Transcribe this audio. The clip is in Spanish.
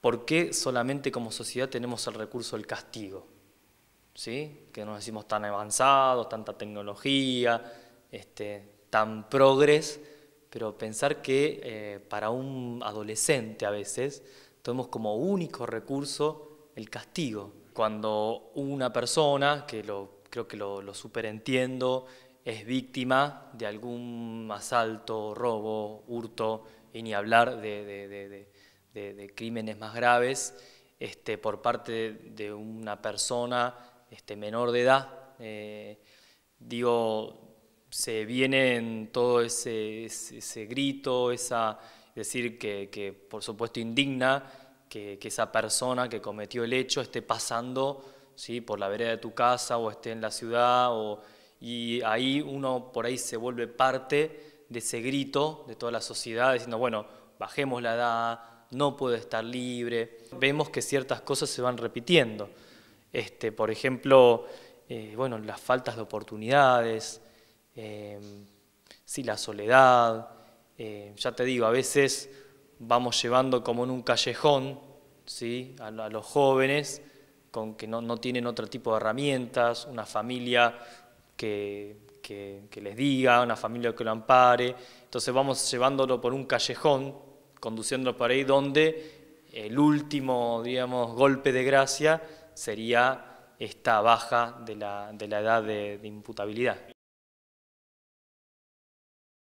¿Por qué solamente como sociedad tenemos el recurso del castigo? ¿Sí? Que nos decimos tan avanzados, tanta tecnología, este, tan progres, pero pensar que eh, para un adolescente a veces tenemos como único recurso el castigo. Cuando una persona, que lo, creo que lo, superentiendo, es víctima de algún asalto, robo, hurto, y ni hablar de de, crímenes más graves este, por parte de una persona este, menor de edad. Eh, digo, se viene todo ese, grito, esa decir que, por supuesto indigna que, esa persona que cometió el hecho esté pasando ¿sí? por la vereda de tu casa o esté en la ciudad y ahí uno por ahí se vuelve parte de ese grito de toda la sociedad diciendo, bueno, bajemos la edad, no puede estar libre. Vemos que ciertas cosas se van repitiendo. Este, por ejemplo, eh, bueno, las faltas de oportunidades, em, la soledad. Eh, ya te digo, a veces vamos llevando como en un callejón ¿sí? a, los jóvenes con que no, tienen otro tipo de herramientas, una familia que, que les diga, una familia que lo ampare. Entonces vamos llevándolo por un callejón conduciendo por ahí donde el último, digamos, golpe de gracia sería esta baja de la, de la edad de imputabilidad.